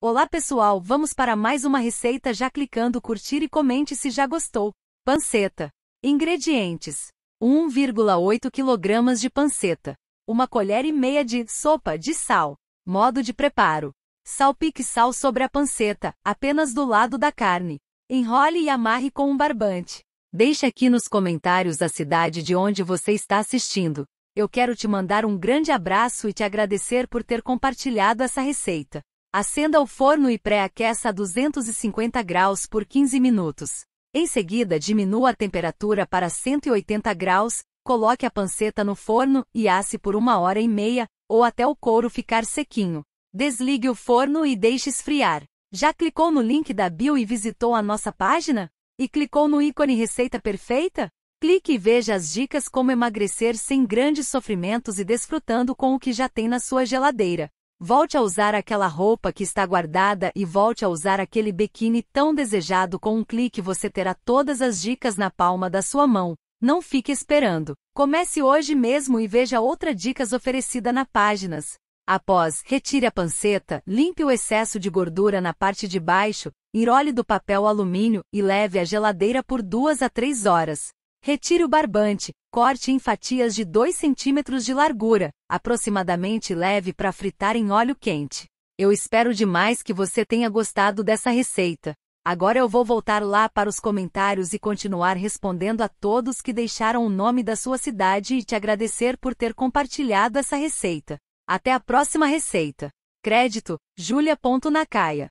Olá pessoal, vamos para mais uma receita já clicando curtir e comente se já gostou. Panceta. Ingredientes: 1,8 kg de panceta, uma colher e meia de sopa de sal. Modo de preparo: salpique sal sobre a panceta, apenas do lado da carne. Enrole e amarre com um barbante. Deixe aqui nos comentários a cidade de onde você está assistindo. Eu quero te mandar um grande abraço e te agradecer por ter compartilhado essa receita. Acenda o forno e pré-aqueça a 250 graus por 15 minutos. Em seguida, diminua a temperatura para 180 graus, coloque a panceta no forno e asse por uma hora e meia, ou até o couro ficar sequinho. Desligue o forno e deixe esfriar. Já clicou no link da bio e visitou a nossa página? E clicou no ícone Receita Perfeita? Clique e veja as dicas como emagrecer sem grandes sofrimentos e desfrutando com o que já tem na sua geladeira. Volte a usar aquela roupa que está guardada e volte a usar aquele biquíni tão desejado com um clique você terá todas as dicas na palma da sua mão. Não fique esperando. Comece hoje mesmo e veja outra dicas oferecida na páginas. Após, retire a panceta, limpe o excesso de gordura na parte de baixo, enrole do papel alumínio e leve à geladeira por duas a três horas. Retire o barbante, corte em fatias de 2 centímetros de largura, aproximadamente leve para fritar em óleo quente. Eu espero demais que você tenha gostado dessa receita. Agora eu vou voltar lá para os comentários e continuar respondendo a todos que deixaram o nome da sua cidade e te agradecer por ter compartilhado essa receita. Até a próxima receita. Crédito, Julia. Nakaya.